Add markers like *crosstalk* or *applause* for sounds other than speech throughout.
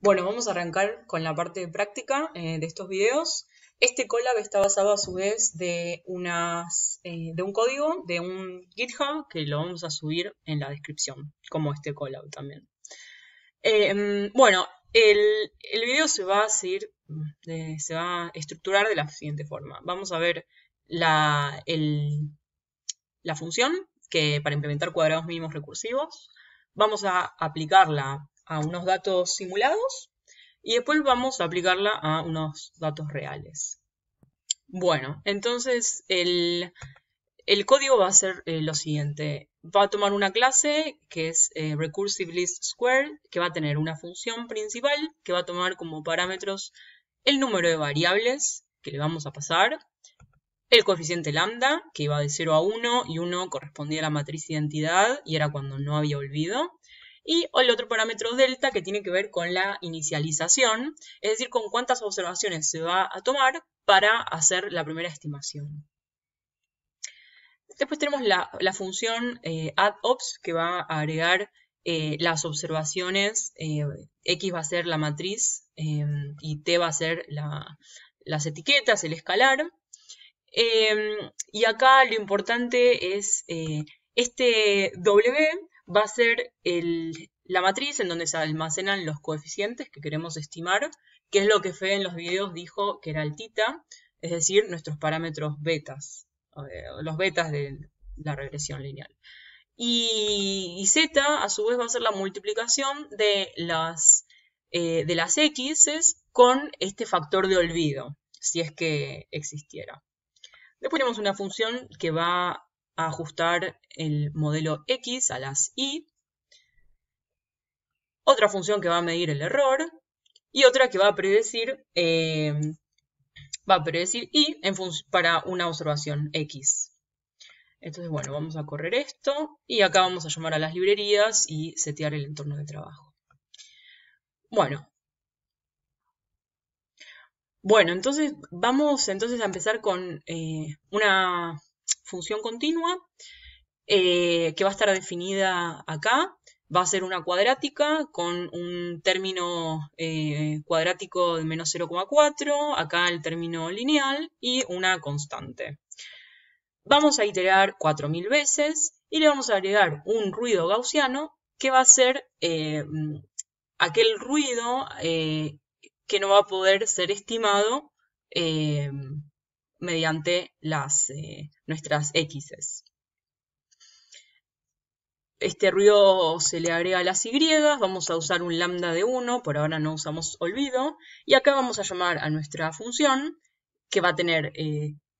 Bueno, vamos a arrancar con la parte de práctica eh, de estos videos. Este collab está basado a su vez eh, de, un código de un GitHub que lo vamos a subir en la descripción, como este collab también. Em, bueno, el, video se va a seguir, se va a estructurar de la siguiente forma. Vamos a ver la, la función que para implementar cuadrados mínimos recursivos. Vamos a aplicarla a unos datos simulados y después vamos a aplicarla a unos datos reales. Bueno, entonces el, código va a ser eh, lo siguiente. Va a tomar una clase que es eh, Recursive List Square, que va a tener una función principal que va a tomar como parámetros el número de variables que le vamos a pasar, el coeficiente lambda, que iba de 0 a 1 y 1 correspondía a la matriz identidad y era cuando no había olvido, y el otro parámetro delta que tiene que ver con la inicialización, es decir, con cuántas observaciones se va a tomar para hacer la primera estimación. Después tenemos la, función eh, addOps, que va a agregar eh, las observaciones, eh, X va a ser la matriz em, y T va a ser las etiquetas, el escalar. Em, y acá lo importante es este W va a ser la matriz en donde se almacenan los coeficientes que queremos estimar, que es lo que Fede en los videos dijo que era altita, es decir, nuestros parámetros betas, eh, los betas de la regresión lineal. Y, z, a su vez, va a ser la multiplicación de las, eh, de las x con este factor de olvido, si es que existiera. Después tenemos una función que va ajustar el modelo X a las Y, otra función que va a medir el error y otra que va a predecir, em, va a predecir Y en para una observación X. Entonces, bueno, vamos a correr esto y acá vamos a llamar a las librerías y setear el entorno de trabajo. Bueno. Bueno, entonces vamos entonces a empezar con eh, una función continua, eh, que va a estar definida acá. Va a ser una cuadrática con un término eh, cuadrático de menos 0,4, acá el término lineal y una constante. Vamos a iterar 4000 veces y le vamos a agregar un ruido gaussiano que va a ser eh, aquel ruido que no va a poder ser estimado mediante las, eh, nuestras X's. Este ruido se le agrega a las Y, vamos a usar un lambda de 1, por ahora no usamos olvido, y acá vamos a llamar a nuestra función, que va a tener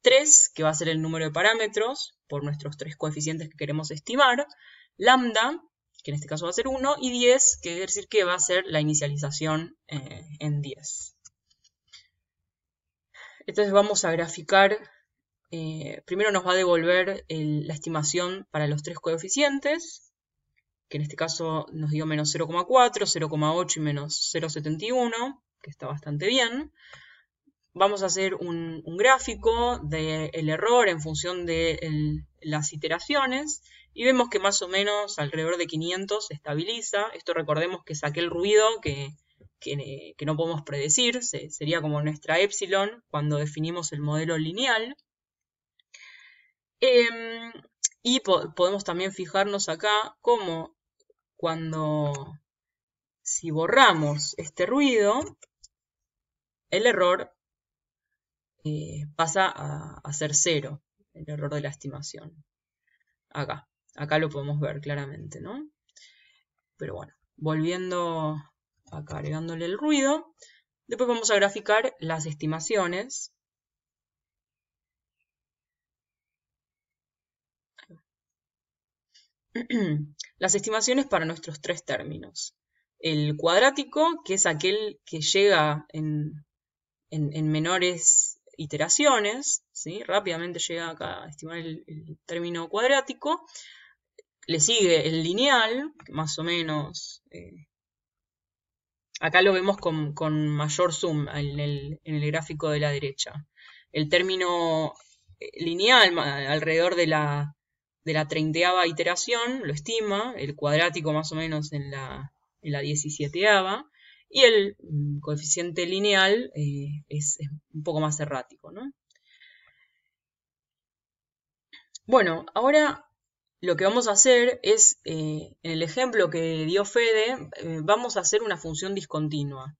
3, eh, que va a ser el número de parámetros, por nuestros tres coeficientes que queremos estimar, lambda, que en este caso va a ser 1, y 10, que quiere decir que va a ser la inicialización eh, en 10. Entonces vamos a graficar, eh, primero nos va a devolver la estimación para los tres coeficientes, que en este caso nos dio menos 0,4, 0,8 y menos 0,71, que está bastante bien. Vamos a hacer un, gráfico del error en función de las iteraciones y vemos que más o menos alrededor de 500 se estabiliza. Esto recordemos que saqué el ruido que que, no podemos predecir, sería como nuestra epsilon cuando definimos el modelo lineal. Em, y podemos también fijarnos acá cómo cuando si borramos este ruido, el error eh, pasa a, a, ser cero, el error de la estimación. Acá, acá lo podemos ver claramente, ¿no? Pero bueno, volviendo agregándole el ruido. Después vamos a graficar las estimaciones. *clears throat* Las estimaciones para nuestros tres términos. El cuadrático, que es aquel que llega en, menores iteraciones, ¿sí? rápidamente llega acá a estimar el, término cuadrático. Le sigue el lineal, más o menos eh, Acá lo vemos con, mayor zoom en el, gráfico de la derecha. El término eh, lineal alrededor de la, de la iteración lo estima, el cuadrático más o menos en la, en la diecisieteava, y el mm, coeficiente lineal eh, es, un poco más errático. Bueno, ahora lo que vamos a hacer es, eh, en el ejemplo que dio Fede, eh, vamos a hacer una función discontinua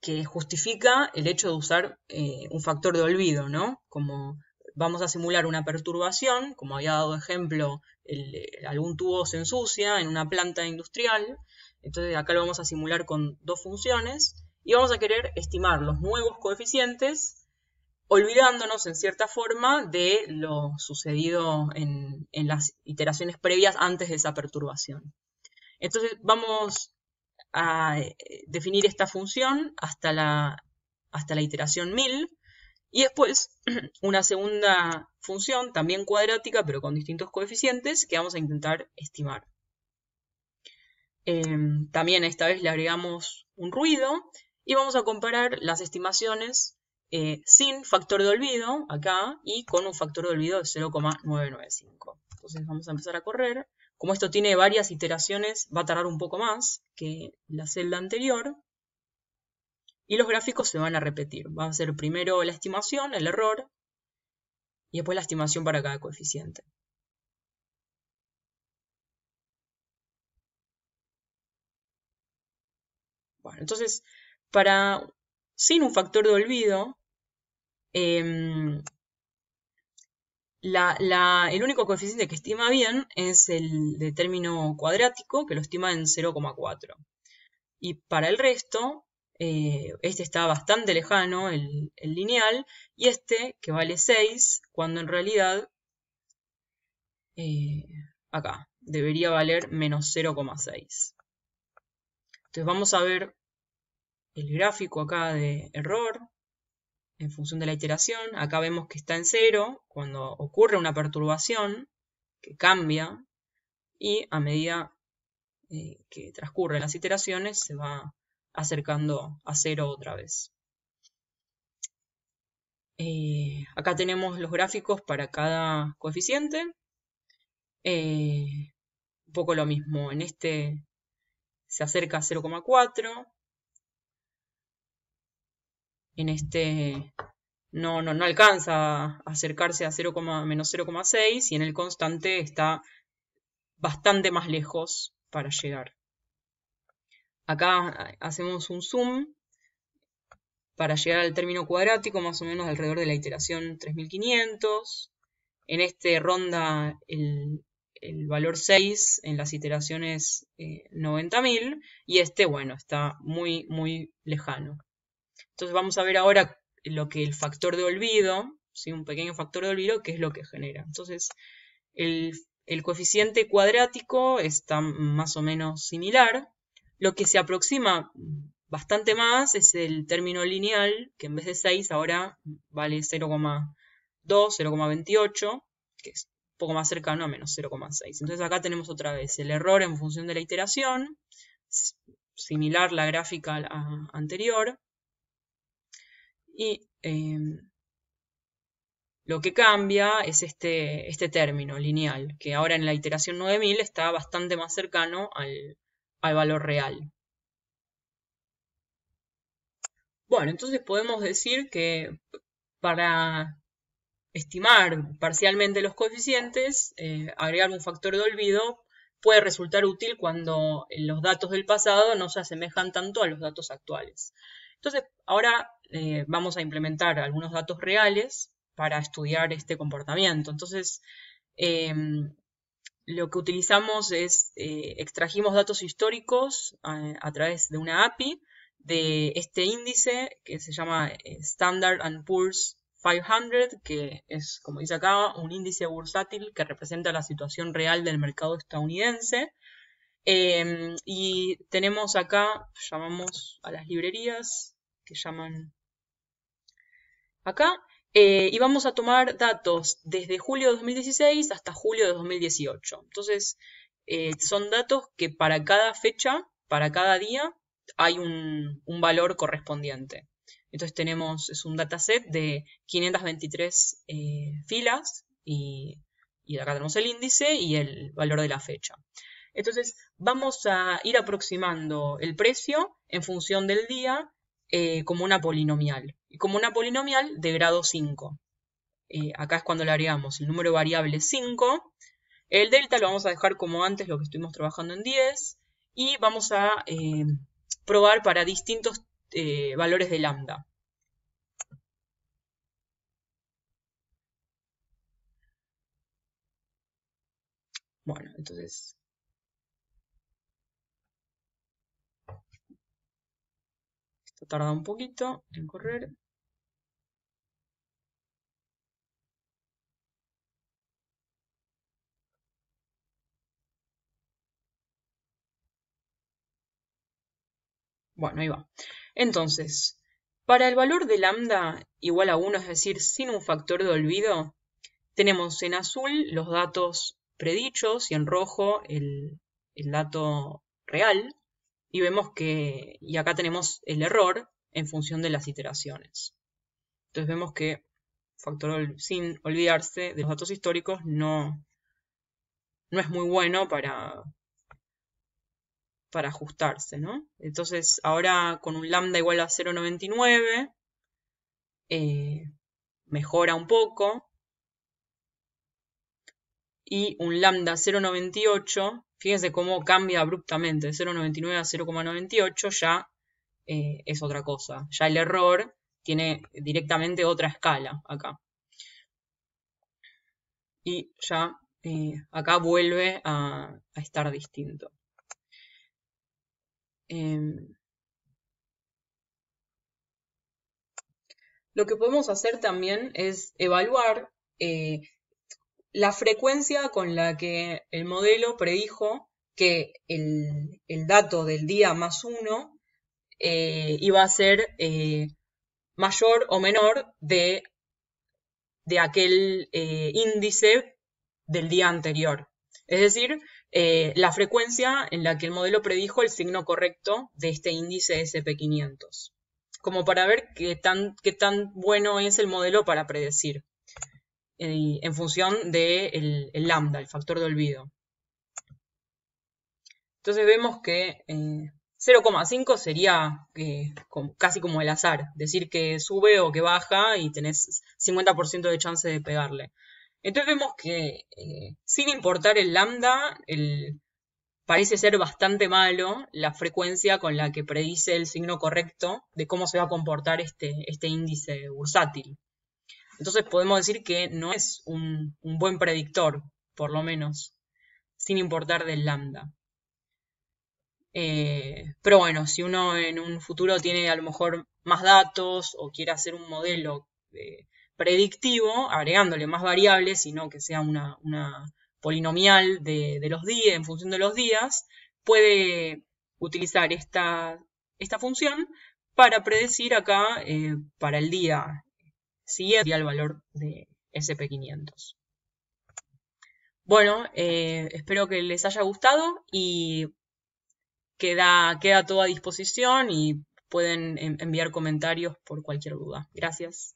que justifica el hecho de usar eh, un factor de olvido, ¿no? Como vamos a simular una perturbación, como había dado ejemplo, algún tubo se ensucia en una planta industrial, entonces acá lo vamos a simular con dos funciones y vamos a querer estimar los nuevos coeficientes olvidándonos en cierta forma de lo sucedido en, las iteraciones previas antes de esa perturbación. Entonces vamos a eh, definir esta función hasta la, hasta la iteración 1000 y después *clears throat* una segunda función, también cuadrática, pero con distintos coeficientes, que vamos a intentar estimar. Em, también esta vez le agregamos un ruido y vamos a comparar las estimaciones eh, sin factor de olvido acá y con un factor de olvido de 0,995. Entonces vamos a empezar a correr. Como esto tiene varias iteraciones, va a tardar un poco más que la celda anterior. Y los gráficos se van a repetir. Va a ser primero la estimación, el error, y después la estimación para cada coeficiente. Bueno, entonces, para sin un factor de olvido, em, el único coeficiente que estima bien es el de término cuadrático, que lo estima en 0,4. Y para el resto, eh, este está bastante lejano, el, lineal, y este que vale 6, cuando en realidad, eh, acá, debería valer menos 0,6. Entonces vamos a ver el gráfico acá de error en función de la iteración. Acá vemos que está en cero cuando ocurre una perturbación que cambia y a medida eh, que transcurren las iteraciones se va acercando a cero otra vez. Eh, acá tenemos los gráficos para cada coeficiente. Eh, un poco lo mismo, en este se acerca a 0,4, en este no, no, alcanza a acercarse a menos 0,6 y en el constante está bastante más lejos para llegar. Acá eh, hacemos un zoom para llegar al término cuadrático, más o menos alrededor de la iteración 3500. En este ronda el, valor 6 en las iteraciones 90.000 eh, y este, bueno, está muy, muy lejano. Entonces vamos a ver ahora lo que el factor de olvido, un pequeño factor de olvido, qué es lo que genera. Entonces el, coeficiente cuadrático está más o menos similar. Lo que se aproxima bastante más es el término lineal, que en vez de 6 ahora vale 0,2, 0,28, que es un poco más cercano a menos 0,6. Entonces acá tenemos otra vez el error en función de la iteración, similar la gráfica anterior. Y em, lo que cambia es este, este, término lineal, que ahora en la iteración 9000 está bastante más cercano al, valor real. Bueno, entonces podemos decir que para estimar parcialmente los coeficientes, eh, agregar un factor de olvido puede resultar útil cuando los datos del pasado no se asemejan tanto a los datos actuales. Entonces, ahora eh, vamos a implementar algunos datos reales para estudiar este comportamiento. Entonces, em, lo que utilizamos es, eh, extrajimos datos históricos eh, a, través de una API de este índice que se llama Standard and Poor's 500, que es, como dice acá, un índice bursátil que representa la situación real del mercado estadounidense. Em, y tenemos acá, llamamos a las librerías, que llaman acá, eh, y vamos a tomar datos desde julio de 2016 hasta julio de 2018. Entonces, eh, son datos que para cada fecha, para cada día, hay un, valor correspondiente. Entonces tenemos, es un dataset de 523 eh, filas y acá tenemos el índice y el valor de la fecha. Entonces vamos a ir aproximando el precio en función del día eh, como una polinomial. Y como una polinomial de grado 5. Eh, acá es cuando le agregamos el número variable 5. El delta lo vamos a dejar como antes, lo que estuvimos trabajando en 10. Y vamos a eh, probar para distintos valores de lambda. Bueno, entonces Esto tarda un poquito en correr. Bueno, ahí va. Entonces, para el valor de lambda igual a 1, es decir, sin un factor de olvido, tenemos en azul los datos predichos y en rojo el dato real y vemos que, y acá tenemos el error en función de las iteraciones. Entonces vemos que sin olvidarse de los datos históricos no, no es muy bueno para, para ajustarse, Entonces ahora con un lambda igual a 0.99 eh, mejora un poco y un lambda 0.98 Fíjense cómo cambia abruptamente de 0,99 a 0,98 ya eh, es otra cosa. Ya el error tiene directamente otra escala acá. Y ya eh, acá vuelve a, estar distinto. Em, lo que podemos hacer también es evaluar eh, la frecuencia con la que el modelo predijo que el, dato del día más uno eh, iba a ser eh, mayor o menor de, de aquel eh, índice del día anterior. Es decir, la frecuencia en la que el modelo predijo el signo correcto de este índice SP500, como para ver qué tan, qué tan bueno es el modelo para predecir en función del de el lambda, el factor de olvido. Entonces vemos que 0,5 eh, sería eh, casi como el azar, decir que sube o que baja y tenés 50% de chance de pegarle. Entonces vemos que eh, sin importar el lambda, parece ser bastante malo la frecuencia con la que predice el signo correcto de cómo se va a comportar este, este índice bursátil. Entonces podemos decir que no es un, buen predictor, por lo menos, sin importar del lambda. Eh, pero bueno, si uno en un futuro tiene a lo mejor más datos o quiere hacer un modelo eh, predictivo, agregándole más variables, sino que sea una, polinomial de, los días, en función de los días, puede utilizar esta, esta función para predecir acá eh, para el día siguiente sería el valor de SP500. Bueno, eh, espero que les haya gustado y queda, queda todo a disposición y pueden enviar comentarios por cualquier duda. Gracias.